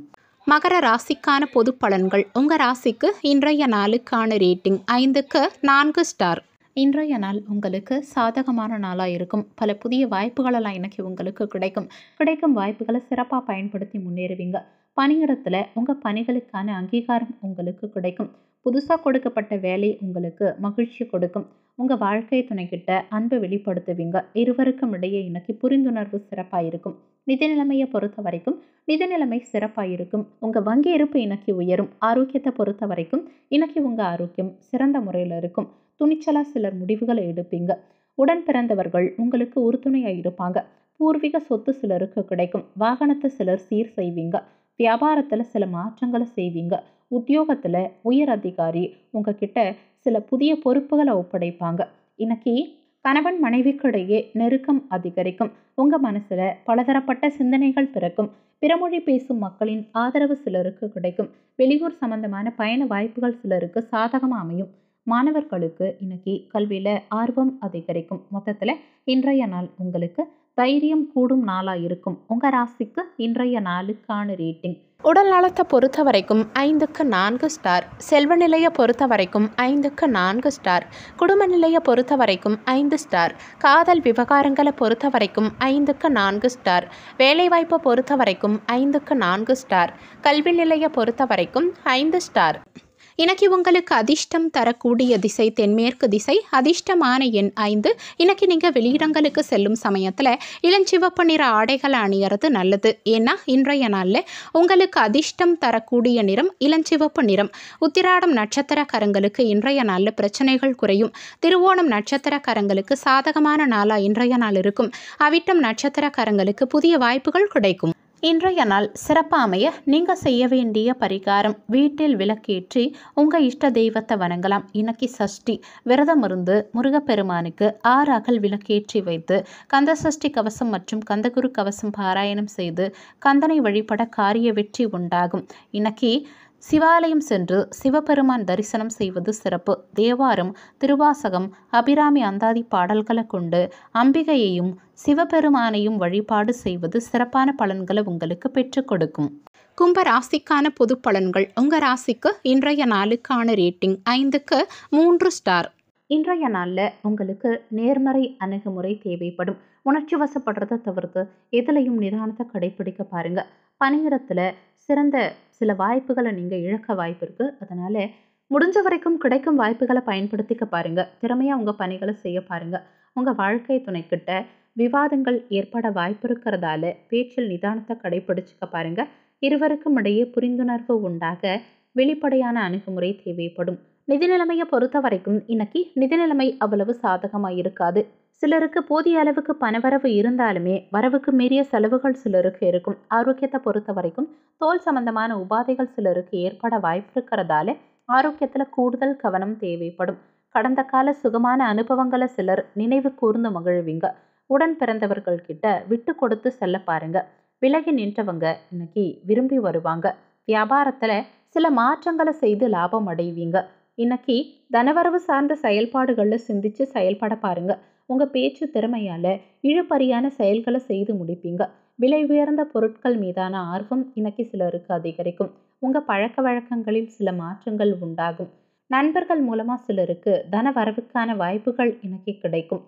மகர ராசிக்கான பொது பலன்கள் உங்கள் ராசிக்கு இன்றைய நாளுக்கான ரேட்டிங் ஐந்துக்கு நான்கு ஸ்டார் இன்றைய நாள் உங்களுக்கு சாதகமான நாளாக இருக்கும் பல புதிய வாய்ப்புகளெல்லாம் இன்றைக்கி உங்களுக்கு கிடைக்கும் கிடைக்கும் வாய்ப்புகளை சிறப்பாக பயன்படுத்தி முன்னேறுவீங்க பணியிடத்தில் உங்கள் பணிகளுக்கான அங்கீகாரம் உங்களுக்கு கிடைக்கும் புதுசாக கொடுக்கப்பட்ட வேலை உங்களுக்கு மகிழ்ச்சி கொடுக்கும் உங்கள் வாழ்க்கை துணைக்கிட்ட அன்பை வெளிப்படுத்துவீங்க இருவருக்கும் இடையே இன்னைக்கு புரிந்துணர்வு சிறப்பாக இருக்கும் நிதி நிலைமையை பொறுத்த வரைக்கும் நிதி நிலைமை சிறப்பாக இருக்கும் உங்கள் வங்கி இருப்பு இன்னைக்கு உயரும் ஆரோக்கியத்தை பொறுத்த வரைக்கும் இன்னைக்கு உங்கள் ஆரோக்கியம் சிறந்த முறையில் இருக்கும் துணிச்சலாக சிலர் முடிவுகளை எடுப்பீங்க உடன் பிறந்தவர்கள் உங்களுக்கு உறுதுணையாக இருப்பாங்க பூர்வீக சொத்து சிலருக்கு கிடைக்கும் வாகனத்தை சிலர் சீர் செய்வீங்க வியாபாரத்தில் சில மாற்றங்களை செய்வீங்க உத்தியோகத்தில் உயர் அதிகாரி உங்ககிட்ட சில புதிய பொறுப்புகளை ஒப்படைப்பாங்க இன்னைக்கு கணவன் மனைவிக்கிடையே நெருக்கம் அதிகரிக்கும் உங்கள் மனசில் பலதரப்பட்ட சிந்தனைகள் பிறக்கும் பிறமொழி பேசும் மக்களின் ஆதரவு சிலருக்கு கிடைக்கும் வெளியூர் சம்பந்தமான பயண வாய்ப்புகள் சிலருக்கு சாதகமாக அமையும் மாணவர்களுக்கு இன்னைக்கு கல்வியில் ஆர்வம் அதிகரிக்கும் மொத்தத்தில் இன்றைய நாள் உங்களுக்கு தைரியம் கூடும் நாளாக இருக்கும் உங்கள் ராசிக்கு இன்றைய நாளுக்கான ரேட்டிங் உடல் நலத்தை பொறுத்த வரைக்கும் ஐந்துக்கு நான்கு ஸ்டார் செல்வ நிலையை பொறுத்த வரைக்கும் ஐந்துக்கு நான்கு ஸ்டார் குடும்ப நிலையை பொறுத்த வரைக்கும் ஐந்து ஸ்டார் காதல் விவகாரங்களை பொறுத்த வரைக்கும் ஐந்துக்கு நான்கு ஸ்டார் வேலைவாய்ப்பை பொறுத்த வரைக்கும் ஐந்துக்கு நான்கு ஸ்டார் கல்வி நிலையை பொறுத்த வரைக்கும் ஐந்து ஸ்டார் இன்னைக்கு உங்களுக்கு அதிர்ஷ்டம் தரக்கூடிய திசை தென்மேற்கு திசை அதிர்ஷ்டமான எண் ஐந்து இன்னைக்கு நீங்கள் வெளியிடங்களுக்கு செல்லும் சமயத்தில் இளஞ்சிவப்பு நிற ஆடைகளை அணியறது நல்லது ஏன்னா இன்றைய நாளில் உங்களுக்கு அதிர்ஷ்டம் தரக்கூடிய நிறம் இளஞ்சிவப்பு நிறம் உத்திராடம் நட்சத்திர கரங்களுக்கு இன்றைய நாளில் பிரச்சனைகள் குறையும் திருவோணம் நட்சத்திர கரங்களுக்கு சாதகமான நாளாக இன்றைய நாள் இருக்கும் அவிட்டம் நட்சத்திர கரங்களுக்கு புதிய வாய்ப்புகள் கிடைக்கும் இன்றைய நாள் சிறப்பாக அமைய நீங்கள் செய்ய வேண்டிய பரிகாரம் வீட்டில் விளக்கேற்றி உங்கள் இஷ்ட தெய்வத்தை வணங்கலாம் இன்னைக்கு சஷ்டி விரதம் இருந்து முருகப்பெருமானுக்கு ஆறு அகல் விளக்கேற்றி வைத்து கந்த சஷ்டி கவசம் மற்றும் கந்தகுரு கவசம் பாராயணம் செய்து கந்தனை வழிபட காரிய வெற்றி உண்டாகும் இன்னைக்கு சிவாலயம் சென்று சிவபெருமான் தரிசனம் செய்வது சிறப்பு தேவாரம் திருவாசகம் அபிராமி அந்தாதி பாடல்களை கொண்டு அம்பிகையையும் சிவபெருமானையும் வழிபாடு செய்வது சிறப்பான பலன்களை உங்களுக்கு பெற்றுக் கொடுக்கும் கும்ப ராசிக்கான பொது பலன்கள் உங்கள் ராசிக்கு இன்றைய நாளுக்கான ரேட்டிங் ஐந்துக்கு மூன்று ஸ்டார் இன்றைய நாளில் உங்களுக்கு நேர்மறை அணுகுமுறை தேவைப்படும் உணர்ச்சி வசப்படுறதை தவிர்த்து எதுலையும் நிதானத்தை கடைபிடிக்க பாருங்கள் பணியிடத்தில் சிறந்த சில வாய்ப்புகளை நீங்கள் இழக்க வாய்ப்பு இருக்குது அதனால் முடிஞ்ச வரைக்கும் கிடைக்கும் வாய்ப்புகளை பயன்படுத்திக்க பாருங்கள் திறமையாக உங்கள் பணிகளை செய்ய பாருங்கள் உங்கள் வாழ்க்கை துணைக்கிட்ட விவாதங்கள் ஏற்பட வாய்ப்பு இருக்கிறதால பேச்சில் நிதானத்தை கடைபிடிச்சிக்க பாருங்கள் இருவருக்கும் இடையே புரிந்துணர்வு உண்டாக வெளிப்படையான அணுகுமுறை தேவைப்படும் நிதி நிலைமையை பொறுத்த வரைக்கும் இன்னைக்கு நிதி நிலைமை அவ்வளவு சாதகமாக இருக்காது சிலருக்கு போதிய அளவுக்கு பணவரவு இருந்தாலுமே வரவுக்கு மீறிய செலவுகள் சிலருக்கு இருக்கும் ஆரோக்கியத்தை பொறுத்த வரைக்கும் தோல் சம்பந்தமான உபாதைகள் சிலருக்கு ஏற்பட வாய்ப்பு இருக்கிறதால ஆரோக்கியத்தில் கூடுதல் கவனம் தேவைப்படும் கடந்த கால சுகமான அனுபவங்களை சிலர் நினைவு கூர்ந்து மகிழ்வீங்க உடன் பிறந்தவர்கள் கிட்ட விட்டு கொடுத்து செல்ல பாருங்க விலகி நின்றவங்க இன்னைக்கு விரும்பி வருவாங்க வியாபாரத்தில் சில மாற்றங்களை செய்து லாபம் அடைவீங்க இன்னைக்கு தனவரவு சார்ந்த செயல்பாடுகளில் சிந்திச்சு செயல்பட பாருங்கள் உங்கள் பேச்சு திறமையால் இழுபறியான செயல்களை செய்து முடிப்பீங்க விலை உயர்ந்த பொருட்கள் மீதான ஆர்வம் இன்னைக்கு சிலருக்கு அதிகரிக்கும் உங்கள் பழக்க வழக்கங்களில் சில மாற்றங்கள் உண்டாகும் நண்பர்கள் மூலமாக சிலருக்கு தன வரவுக்கான வாய்ப்புகள் இன்னைக்கு கிடைக்கும்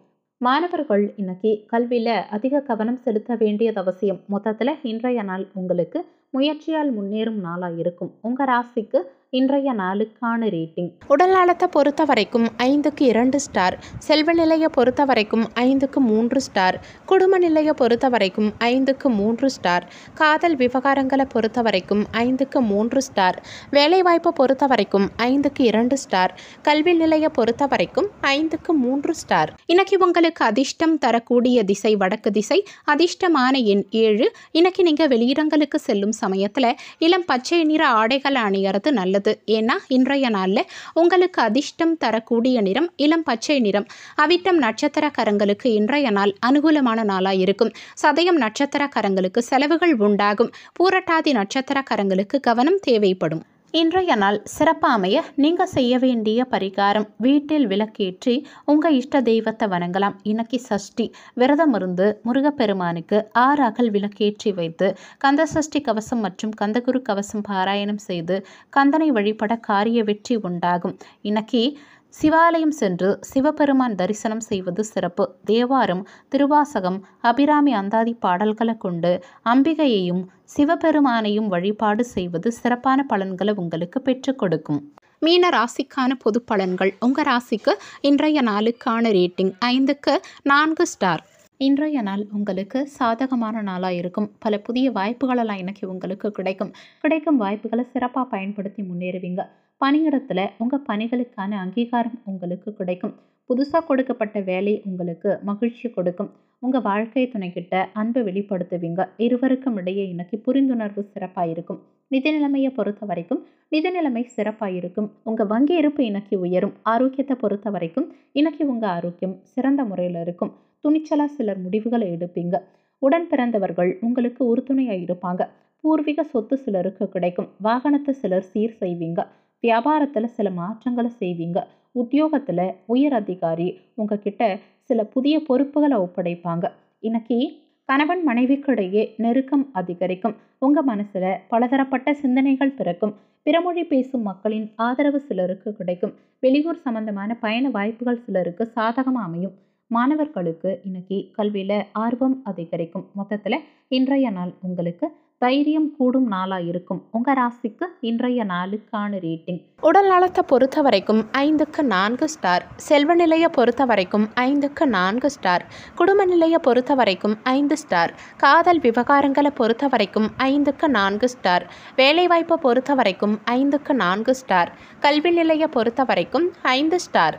மாணவர்கள் இன்னைக்கு கல்வியில் அதிக கவனம் செலுத்த வேண்டியது அவசியம் மொத்தத்தில் இன்றைய நாள் உங்களுக்கு முயற்சியால் முன்னேறும் நாளாக இருக்கும் உங்கள் ராசிக்கு இன்றைய நாளுக்கான ரேட்டிங் உடல் நலத்தை பொறுத்த வரைக்கும் ஐந்துக்கு இரண்டு ஸ்டார் செல்வ நிலையை பொறுத்த வரைக்கும் ஐந்துக்கு மூன்று ஸ்டார் குடும்ப நிலையை பொறுத்த வரைக்கும் ஐந்துக்கு மூன்று ஸ்டார் காதல் விவகாரங்களை பொறுத்த வரைக்கும் ஐந்துக்கு மூன்று ஸ்டார் வேலைவாய்ப்பை பொறுத்த வரைக்கும் ஐந்துக்கு இரண்டு ஸ்டார் கல்வி நிலையை பொறுத்த வரைக்கும் ஐந்துக்கு மூன்று ஸ்டார் இன்னைக்கு உங்களுக்கு அதிர்ஷ்டம் தரக்கூடிய திசை வடக்கு திசை அதிர்ஷ்டமான எண் ஏழு இன்னைக்கு நீங்கள் வெளியிடங்களுக்கு செல்லும் சமயத்தில் இளம் பச்சை நிற ஆடைகளை அணியறது நல்லது நல்லது ஏன்னா இன்றைய நாளில் உங்களுக்கு அதிர்ஷ்டம் தரக்கூடிய நிறம் இளம் பச்சை நிறம் அவிட்டம் நட்சத்திரக்காரங்களுக்கு இன்றைய நாள் அனுகூலமான நாளாக இருக்கும் சதயம் நட்சத்திரக்காரங்களுக்கு செலவுகள் உண்டாகும் பூரட்டாதி நட்சத்திரக்காரங்களுக்கு கவனம் தேவைப்படும் இன்றைய நாள் சிறப்பாமைய நீங்கள் செய்ய வேண்டிய பரிகாரம் வீட்டில் விளக்கேற்றி உங்கள் இஷ்ட தெய்வத்தை வணங்கலாம் இன்னைக்கு சஷ்டி விரதம் இருந்து முருகப்பெருமானுக்கு ஆறு அகல் விளக்கேற்றி வைத்து கந்த சஷ்டி கவசம் மற்றும் கந்தகுரு கவசம் பாராயணம் செய்து கந்தனை வழிபட காரிய வெற்றி உண்டாகும் இன்னைக்கு சிவாலயம் சென்று சிவபெருமான் தரிசனம் செய்வது சிறப்பு தேவாரம் திருவாசகம் அபிராமி அந்தாதி பாடல்களை கொண்டு அம்பிகையையும் சிவபெருமானையும் வழிபாடு செய்வது சிறப்பான பலன்களை உங்களுக்கு பெற்றுக் கொடுக்கும் மீன ராசிக்கான பொது பலன்கள் உங்கள் ராசிக்கு இன்றைய நாளுக்கான ரேட்டிங் ஐந்துக்கு நான்கு ஸ்டார் இன்றைய நாள் உங்களுக்கு சாதகமான நாளாக இருக்கும் பல புதிய வாய்ப்புகளெல்லாம் எனக்கு உங்களுக்கு கிடைக்கும் கிடைக்கும் வாய்ப்புகளை சிறப்பாக பயன்படுத்தி முன்னேறுவீங்க பணியிடத்தில் உங்கள் பணிகளுக்கான அங்கீகாரம் உங்களுக்கு கிடைக்கும் புதுசாக கொடுக்கப்பட்ட வேலை உங்களுக்கு மகிழ்ச்சி கொடுக்கும் உங்கள் வாழ்க்கை துணைக்கிட்ட அன்பை வெளிப்படுத்துவீங்க இருவருக்கும் இடையே இன்னைக்கு புரிந்துணர்வு சிறப்பாக இருக்கும் நிதி நிலைமையை பொறுத்த வரைக்கும் நிதி நிலைமை சிறப்பாக இருக்கும் உங்கள் வங்கி இருப்பு இன்னைக்கு உயரும் ஆரோக்கியத்தை பொறுத்த வரைக்கும் இன்னைக்கு உங்கள் ஆரோக்கியம் சிறந்த முறையில் இருக்கும் துணிச்சலாக சிலர் முடிவுகளை எடுப்பீங்க உடன் பிறந்தவர்கள் உங்களுக்கு உறுதுணையாக இருப்பாங்க பூர்வீக சொத்து சிலருக்கு கிடைக்கும் வாகனத்தை சிலர் சீர் செய்வீங்க வியாபாரத்தில் சில மாற்றங்களை செய்வீங்க உத்தியோகத்தில் உயர் அதிகாரி உங்ககிட்ட சில புதிய பொறுப்புகளை ஒப்படைப்பாங்க இன்னைக்கு கணவன் மனைவிக்கிடையே நெருக்கம் அதிகரிக்கும் உங்கள் மனசில் பலதரப்பட்ட சிந்தனைகள் பிறக்கும் பிறமொழி பேசும் மக்களின் ஆதரவு சிலருக்கு கிடைக்கும் வெளியூர் சம்பந்தமான பயண வாய்ப்புகள் சிலருக்கு சாதகமாக அமையும் மாணவர்களுக்கு இன்னைக்கு கல்வியில் ஆர்வம் அதிகரிக்கும் மொத்தத்தில் இன்றைய நாள் உங்களுக்கு தைரியம் கூடும் நாளாக இருக்கும் உங்கள் ராசிக்கு இன்றைய நாளுக்கான ரேட்டிங் உடல் நலத்தை பொறுத்த வரைக்கும் ஐந்துக்கு நான்கு ஸ்டார் செல்வ நிலையை பொறுத்த வரைக்கும் ஐந்துக்கு நான்கு ஸ்டார் குடும்ப நிலையை பொறுத்த வரைக்கும் ஐந்து ஸ்டார் காதல் விவகாரங்களை பொறுத்த வரைக்கும் ஐந்துக்கு நான்கு ஸ்டார் வேலைவாய்ப்பை பொறுத்த வரைக்கும் ஐந்துக்கு நான்கு ஸ்டார் கல்வி நிலையை பொறுத்த வரைக்கும் ஐந்து ஸ்டார்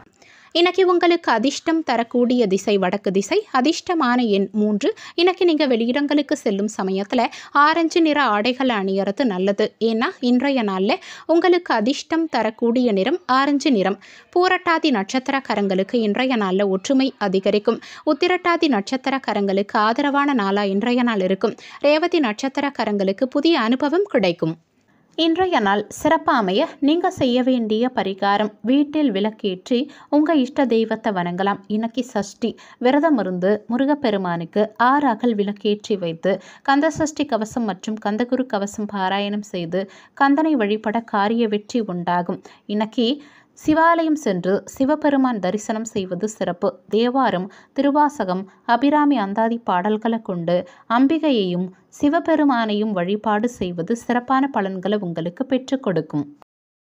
இன்னைக்கு உங்களுக்கு அதிர்ஷ்டம் தரக்கூடிய திசை வடக்கு திசை அதிர்ஷ்டமான எண் மூன்று இன்னைக்கு நீங்கள் வெளியிடங்களுக்கு செல்லும் சமயத்தில் ஆரஞ்சு நிற ஆடைகளை அணியறது நல்லது ஏன்னா இன்றைய நாளில் உங்களுக்கு அதிர்ஷ்டம் தரக்கூடிய நிறம் ஆரஞ்சு நிறம் பூரட்டாதி நட்சத்திரக்காரங்களுக்கு இன்றைய நாளில் ஒற்றுமை அதிகரிக்கும் உத்திரட்டாதி நட்சத்திரக்காரங்களுக்கு ஆதரவான நாளாக இன்றைய நாள் இருக்கும் ரேவதி நட்சத்திரக்காரங்களுக்கு புதிய அனுபவம் கிடைக்கும் இன்றைய நாள் சிறப்பாமைய அமைய நீங்கள் செய்ய வேண்டிய பரிகாரம் வீட்டில் விளக்கேற்றி உங்கள் இஷ்ட தெய்வத்தை வணங்கலாம் இன்னைக்கு சஷ்டி விரதம் இருந்து முருகப்பெருமானுக்கு ஆறாகல் அகல் விளக்கேற்றி வைத்து கந்த சஷ்டி கவசம் மற்றும் கந்தகுரு கவசம் பாராயணம் செய்து கந்தனை வழிபட காரிய வெற்றி உண்டாகும் இன்னைக்கு சிவாலயம் சென்று சிவபெருமான் தரிசனம் செய்வது சிறப்பு தேவாரம் திருவாசகம் அபிராமி அந்தாதி பாடல்களை கொண்டு அம்பிகையையும் சிவபெருமானையும் வழிபாடு செய்வது சிறப்பான பலன்களை உங்களுக்கு பெற்றுக் கொடுக்கும்